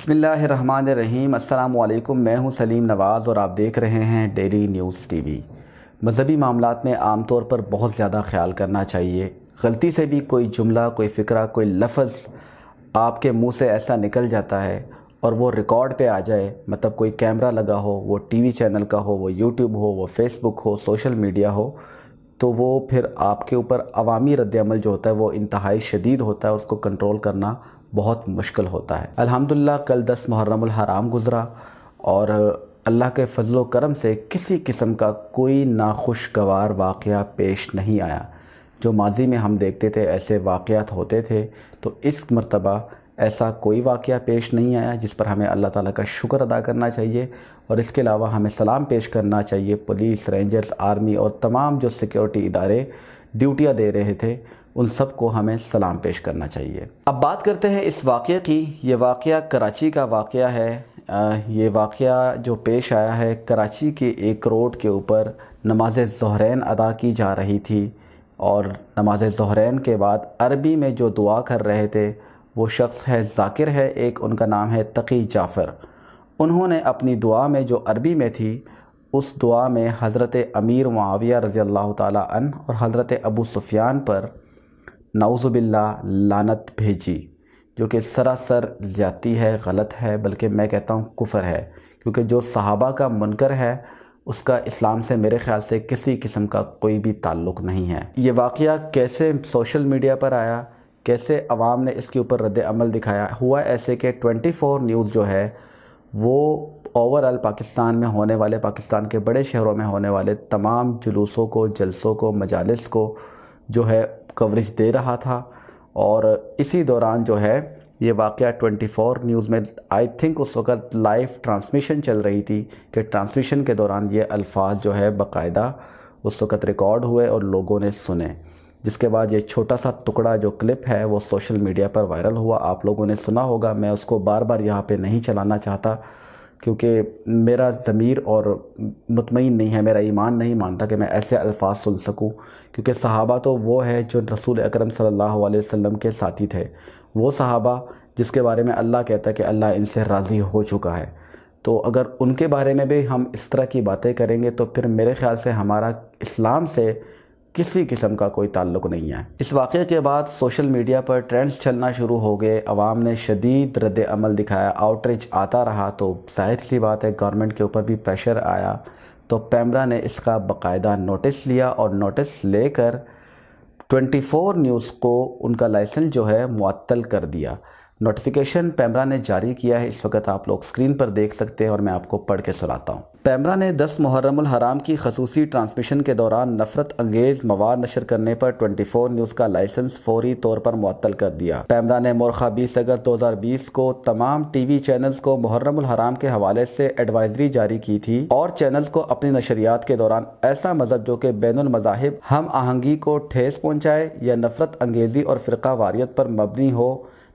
बसमीम अल्लाम मैं हूं सलीम नवाज़ और आप देख रहे हैं डेली न्यूज़ टीवी मजहबी मामला में आम तौर पर बहुत ज़्यादा ख्याल करना चाहिए गलती से भी कोई जुमला कोई फ़िक्रा कोई लफज आपके मुंह से ऐसा निकल जाता है और वो रिकॉर्ड पे आ जाए मतलब कोई कैमरा लगा हो वो टीवी चैनल का हो वो यूट्यूब हो वो फेसबुक हो सोशल मीडिया हो तो वो फिर आपके ऊपर अवामी रद्दमल जो होता है वो इंतहाई शदीद होता है उसको कंट्रोल करना बहुत मुश्किल होता है अल्हम्दुलिल्लाह कल दस मुहर्रम हराम गुज़रा और अल्लाह के फजल करम से किसी किस्म का कोई नाखुशगवार वाक़ पेश नहीं आया जो माजी में हम देखते थे ऐसे वाक़ होते थे तो इस मरतबा ऐसा कोई वाक़ पेश नहीं आया जिस पर हमें अल्लाह ताला का शुक्र अदा करना चाहिए और इसके अलावा हमें सलाम पेश करना चाहिए पुलिस रेंजर्स आर्मी और तमाम जो सिक्योरिटी इदारे ड्यूटियाँ दे रहे थे उन सब को हमें सलाम पेश करना चाहिए अब बात करते हैं इस वाक़े की ये वाक़ कराची का वाक़ है ये वाक़ जो पेश आया है कराची के एक रोड के ऊपर नमाज जहरैन अदा की जा रही थी और नमाज जहरैन के बाद अरबी में जो दुआ कर रहे थे वो शख्स है जाकिर है एक उनका नाम है तकी जाफ़र उन्होंने अपनी दुआ में जो अरबी में थी उस दुआ में हज़रत अमीर माविया रज़ी अल्लाह तन और हज़रत अबू सुफियान पर नाउजुबिल्ला लानत भेजी जो कि सरासर ज़्यादती है गलत है बल्कि मैं कहता हूँ कुफर है क्योंकि जो सहाबा का मुनकर है उसका इस्लाम से मेरे ख्याल से किसी किस्म का कोई भी ताल्लुक नहीं है ये वाक़ कैसे सोशल मीडिया पर आया कैसे अवाम ने इसके ऊपर रद्द अमल दिखाया हुआ ऐसे कि 24 न्यूज़ जो है वो ओवरऑल पाकिस्तान में होने वाले पाकिस्तान के बड़े शहरों में होने वाले तमाम जुलूसों को जलसों को मजालस को जो है कवरेज दे रहा था और इसी दौरान जो है ये वाक़ 24 न्यूज़ में आई थिंक उस वक़्त लाइव ट्रांसमिशन चल रही थी कि ट्रांसमिशन के दौरान ये अल्फाज जो है बाकायदा उस वक़्त रिकॉर्ड हुए और लोगों ने सुने जिसके बाद ये छोटा सा टुकड़ा जो क्लिप है वो सोशल मीडिया पर वायरल हुआ आप लोगों ने सुना होगा मैं उसको बार बार यहाँ पे नहीं चलाना चाहता क्योंकि मेरा ज़मीर और मतमिन नहीं है मेरा ईमान नहीं मानता कि मैं ऐसे अल्फाज सुन सकूं क्योंकि सहाबा तो वो है जो रसूल अकरम सल्लल्लाहु अलैहि वसल्लम के साथी थे वो सहाबा जिसके बारे में अल्लाह कहता है कि अल्लाह इनसे राज़ी हो चुका है तो अगर उनके बारे में भी हम इस तरह की बातें करेंगे तो फिर मेरे ख़्याल से हमारा इस्लाम से किसी किस्म का कोई ताल्लुक नहीं है इस वाक़े के बाद सोशल मीडिया पर ट्रेंड्स चलना शुरू हो गए अवाम ने शदीद रद्द अमल दिखाया आउटरीच आता रहा तो जाहिर सी बात है गवर्नमेंट के ऊपर भी प्रेशर आया तो पैमरा ने इसका बाकायदा नोटिस लिया और नोटिस लेकर 24 न्यूज़ को उनका लाइसेंस जो है मअतल कर दिया नोटिफिकेशन पैमरा ने जारी किया है इस वक्त आप लोग स्क्रीन पर देख सकते हैं और मैं आपको पढ़ के सुनाता हूँ पैमरा ने 10 मुहर्रम हराम की खसूसी ट्रांसमिशन के दौरान नफरत अंगेज मवाद नशर करने पर 24 न्यूज़ का लाइसेंस फौरी तौर पर मुअत्तल कर दिया पैमरा ने मोरखा बीस अगस्त 2020 को तमाम टीवी चैनल्स को मुहर्रम हराम के हवाले से एडवाइजरी जारी की थी और चैनल्स को अपनी नशरियात के दौरान ऐसा मजहब जो कि बैन मजाहब हम आहंगी को ठेस पहुँचाए या नफरत अंगेजी और फ़िरका वारियत पर मबनी हो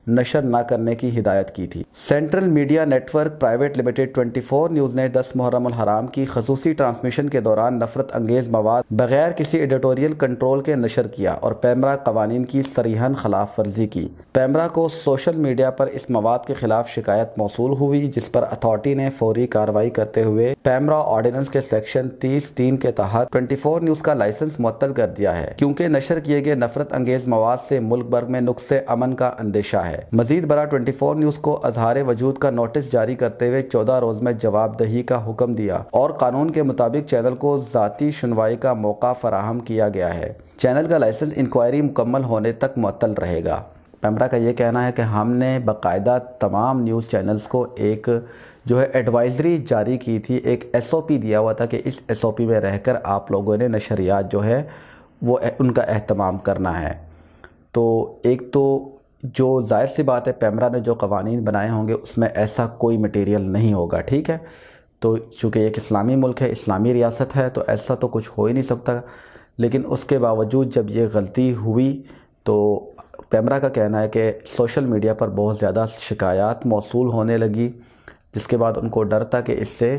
नशर न करने की हिदायत की थी central media network private limited 24 news ने 10 मुहर्रम हराम की खसूसी ट्रांसमिशन के दौरान नफरत अंगेज मवाद बगैर किसी एडिटोरियल कंट्रोल के नशर किया और पैमरा कवानीन की सरीहन खिलाफ वर्जी की पैमरा को सोशल मीडिया पर इस मवाद के खिलाफ शिकायत मौसू हुई जिस पर अथॉरिटी ने फौरी कार्रवाई करते हुए पैमरा ऑर्डिनेंस के सेक्शन तीस तीन के तहत 24 न्यूज का लाइसेंस मुअत्तल कर दिया है क्योंकि नशर किए गए नफरत अंगेज मवाद से मुल्क भर में नुकस अमन का अंदेशा है मजीद बरा फोर न्यूज को अजहार वजूद का नोटिस जारी करते हुए चौदह रोज में जवाबदही का हुक्म दिया और कानून के मुताबिक चैनल को जाती सुनवाई का मौका फराहम किया गया है चैनल का लाइसेंस इंक्वायरी मुकम्मल होने तक मअतल रहेगा पैमरा का ये कहना है कि हमने बकायदा तमाम न्यूज़ चैनल्स को एक जो है एडवाइज़री जारी की थी एक एसओपी दिया हुआ था कि इस एसओपी में रहकर आप लोगों ने नशरियात जो है वो उनका अहतमाम करना है तो एक तो जो जाहिर सी बात है पैमरा ने जो कवानीन बनाए होंगे उसमें ऐसा कोई मटेरियल नहीं होगा ठीक है तो चूँकि एक इस्लामी मुल्क है इस्लामी रियासत है तो ऐसा तो कुछ हो ही नहीं सकता लेकिन उसके बावजूद जब ये गलती हुई तो पैमरा का कहना है कि सोशल मीडिया पर बहुत ज़्यादा शिकायत मौसू होने लगी जिसके बाद उनको डर था कि इससे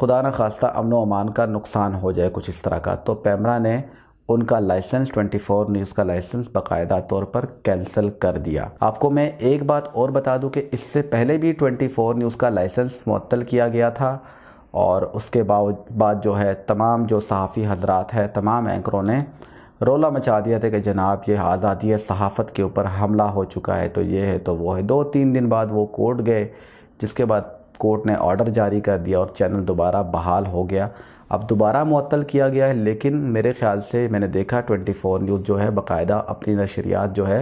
खुदा न खास्ता अमन अमान का नुकसान हो जाए कुछ इस तरह का तो पैमरा ने उनका लाइसेंस 24 न्यूज़ का लाइसेंस बाकायदा तौर पर कैंसिल कर दिया आपको मैं एक बात और बता दूं कि इससे पहले भी 24 न्यूज़ का लाइसेंस मअतल किया गया था और उसके बाद जो है तमाम जो सहाफ़ी हजरात है तमाम एंकरों ने रोला मचा दिया था कि जनाब ये आज़ादी सहाफ़त के ऊपर हमला हो चुका है तो ये है तो वो है दो तीन दिन बाद वो कोर्ट गए जिसके बाद कोर्ट ने ऑर्डर जारी कर दिया और चैनल दोबारा बहाल हो गया अब दोबारा मअतल किया गया है लेकिन मेरे ख्याल से मैंने देखा ट्वेंटी फ़ोर न्यूज़ जो है बाकायदा अपनी नशरियात जो है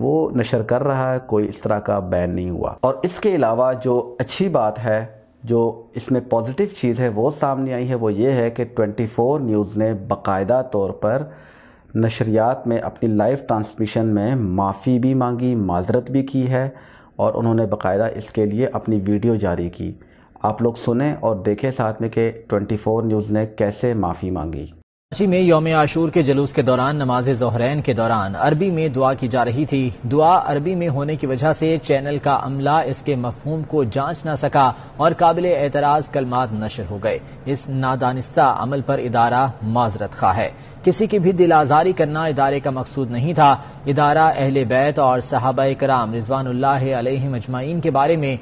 वो नशर कर रहा है कोई इस तरह का बैन नहीं हुआ और इसके अलावा जो अच्छी बात है जो इसमें पॉजिटिव चीज़ है वो सामने आई है वो ये है कि ट्वेंटी फ़ोर न्यूज़ ने बाकायदा तौर पर नशरियात में अपनी लाइव ट्रांसमिशन में माफ़ी भी मांगी माजरत भी की है और उन्होंने बकायदा इसके लिए अपनी वीडियो जारी की आप लोग सुने और देखें साथ में कि 24 न्यूज़ ने कैसे माफ़ी मांगी कराची में योम आशूर के जलूस के दौरान नमाज जहरैन के दौरान अरबी में दुआ की जा रही थी दुआ अरबी में होने की वजह से चैनल का अमला इसके मफहम को जांच न सका और काबिल एतराज कलमात नशर हो गए इस नादानिस्ता अमल पर इदारा माजरत खा है किसी की भी दिल आज़ारी करना इदारे का मकसूद नहीं था इदारा अहल बैत और साहब कराम रिजवान के बारे में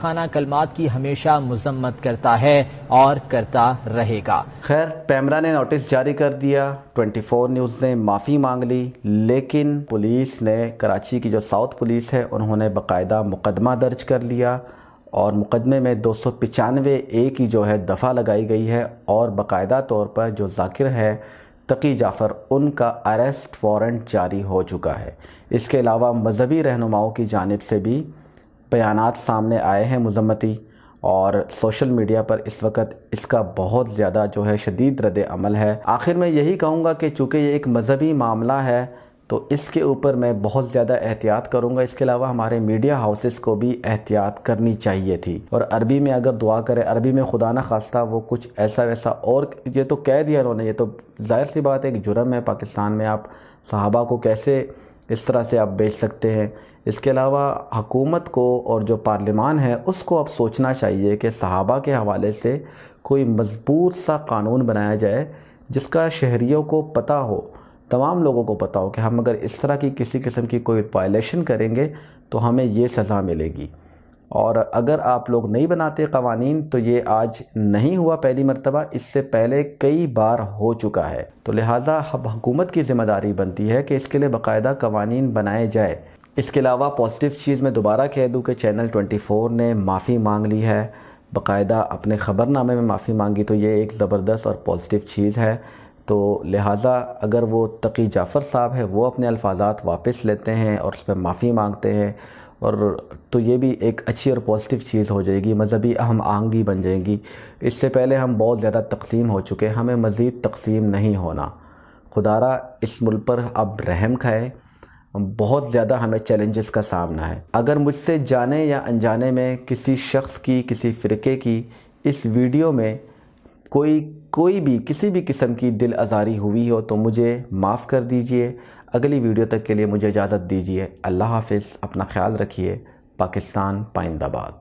खाना कलमात की हमेशा मजम्मत करता है और करता रहेगा खैर पैमरा ने नोटिस जारी कर दिया 24 न्यूज़ ने माफ़ी मांग ली लेकिन पुलिस ने कराची की जो साउथ पुलिस है उन्होंने बाकायदा मुकदमा दर्ज कर लिया और मुकदमे में दो सौ ए की जो है दफ़ा लगाई गई है और बाकायदा तौर पर जो जाकिर है तकी जाफ़र उनका अरेस्ट वारंट जारी हो चुका है इसके अलावा मजहबी रहनुमाओं की जानब से भी बयान सामने आए हैं मजम्मती और सोशल मीडिया पर इस वक्त इसका बहुत ज़्यादा जो है शदीद रद्द अमल है आखिर में यही कहूँगा कि चूँकि ये एक मजहबी मामला है तो इसके ऊपर मैं बहुत ज़्यादा एहतियात करूँगा इसके अलावा हमारे मीडिया हाउसेस को भी एहतियात करनी चाहिए थी और अरबी में अगर दुआ करें अरबी में खुदा ना खास्ता वो कुछ ऐसा वैसा और ये तो कह दिया उन्होंने ये तो जाहिर सी बात है एक जुर्म है पाकिस्तान में आप सहाबा को कैसे इस तरह से आप बेच सकते हैं इसके अलावा हकूमत को और जो पार्लिमान है उसको अब सोचना चाहिए कि सहाबा के हवाले से कोई मजबूत सा कानून बनाया जाए जिसका शहरीों को पता हो तमाम लोगों को पता हो कि हम अगर इस तरह की किसी किस्म की कोई वायलेशन करेंगे तो हमें ये सज़ा मिलेगी और अगर आप लोग नहीं बनाते कवानीन तो ये आज नहीं हुआ पहली मरतबा इससे पहले कई बार हो चुका है तो लिहाजा अब हकूमत की ज़िम्मेदारी बनती है कि इसके लिए बाकायदा कवानीन बनाए जाए इसके अलावा पॉजिटिव चीज़ में दोबारा कह दूँ कि चैनल 24 ने माफ़ी मांग ली है बाकायदा अपने ख़बरनामे में माफ़ी मांगी तो ये एक ज़बरदस्त और पॉजिटिव चीज़ है तो लिहाजा अगर वो तकी जाफ़र साहब है वो अपने अल्फाजात वापस लेते हैं और उस पर माफ़ी मांगते हैं और तो ये भी एक अच्छी और पॉजिटिव चीज़ हो जाएगी मजहबी अहम आंगी बन जाएगी इससे पहले हम बहुत ज़्यादा तकसीम हो चुके हैं हमें मज़ीद तकसीम नहीं होना खुदारा इस मुल्क पर अब रहम खाए बहुत ज़्यादा हमें चैलेंजेस का सामना है अगर मुझसे जाने या अनजाने में किसी शख्स की किसी फ़िरके की इस वीडियो में कोई कोई भी किसी भी किस्म की दिल आज़ारी हुई हो तो मुझे माफ़ कर दीजिए अगली वीडियो तक के लिए मुझे इजाज़त दीजिए अल्लाह हाफिज़ अपना ख्याल रखिए पाकिस्तान पाइंदाबाद